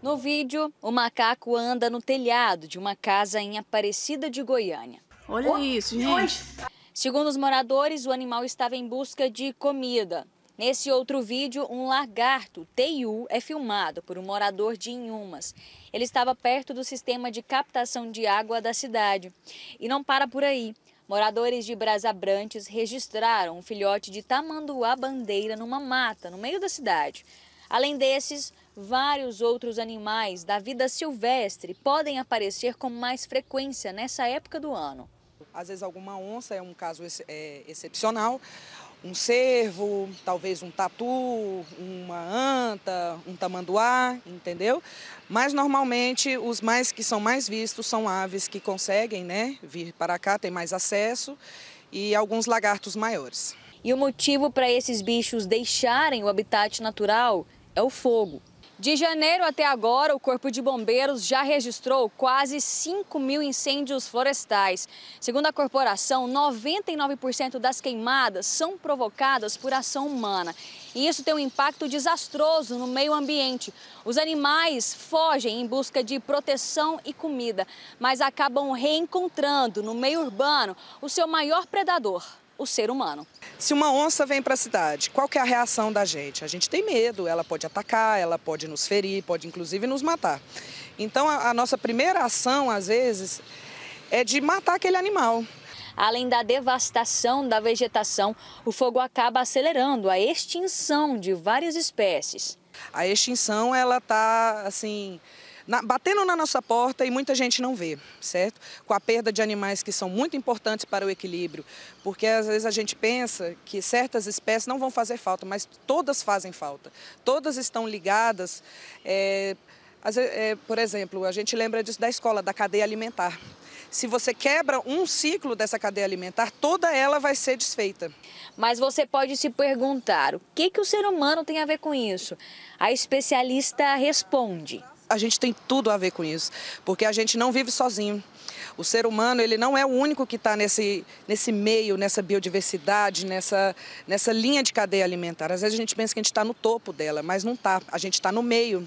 No vídeo, o macaco anda no telhado de uma casa em Aparecida de Goiânia. Olha oh, isso, gente. Segundo os moradores, o animal estava em busca de comida. Nesse outro vídeo, um lagarto, Teiu, é filmado por um morador de Inhumas. Ele estava perto do sistema de captação de água da cidade. E não para por aí. Moradores de Brasabrantes registraram um filhote de tamanduá bandeira numa mata, no meio da cidade. Além desses, Vários outros animais da vida silvestre podem aparecer com mais frequência nessa época do ano. Às vezes alguma onça é um caso é, excepcional, um cervo, talvez um tatu, uma anta, um tamanduá, entendeu? Mas normalmente os mais que são mais vistos são aves que conseguem, né, vir para cá, tem mais acesso e alguns lagartos maiores. E o motivo para esses bichos deixarem o habitat natural é o fogo. De janeiro até agora, o Corpo de Bombeiros já registrou quase 5 mil incêndios florestais. Segundo a corporação, 99% das queimadas são provocadas por ação humana. E isso tem um impacto desastroso no meio ambiente. Os animais fogem em busca de proteção e comida, mas acabam reencontrando no meio urbano o seu maior predador, o ser humano. Se uma onça vem para a cidade, qual é a reação da gente? A gente tem medo, ela pode atacar, ela pode nos ferir, pode inclusive nos matar. Então, a, a nossa primeira ação, às vezes, é de matar aquele animal. Além da devastação da vegetação, o fogo acaba acelerando a extinção de várias espécies. A extinção, ela está, assim, na, batendo na nossa porta e muita gente não vê, certo? Com a perda de animais que são muito importantes para o equilíbrio, porque às vezes a gente pensa que certas espécies não vão fazer falta, mas todas fazem falta. Todas estão ligadas. É, é por exemplo, a gente lembra disso da escola, da cadeia alimentar. Se você quebra um ciclo dessa cadeia alimentar, toda ela vai ser desfeita. Mas você pode se perguntar, o que, que o ser humano tem a ver com isso? A especialista responde a gente tem tudo a ver com isso, porque a gente não vive sozinho. O ser humano ele não é o único que está nesse, nesse meio, nessa biodiversidade, nessa, nessa linha de cadeia alimentar. Às vezes a gente pensa que a gente está no topo dela, mas não está. A gente está no meio.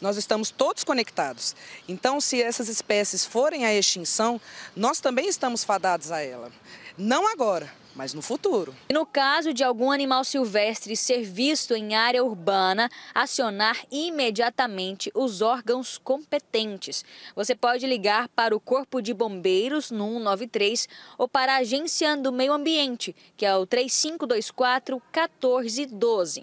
Nós estamos todos conectados. Então, se essas espécies forem à extinção, nós também estamos fadados a ela. Não agora, mas no futuro. E no caso de algum animal silvestre ser visto em área urbana, acionar imediatamente os órgãos competentes. Você pode ligar para o Corpo de Bombeiros no 193 ou para a Agência do Meio Ambiente, que é o 3524 1412.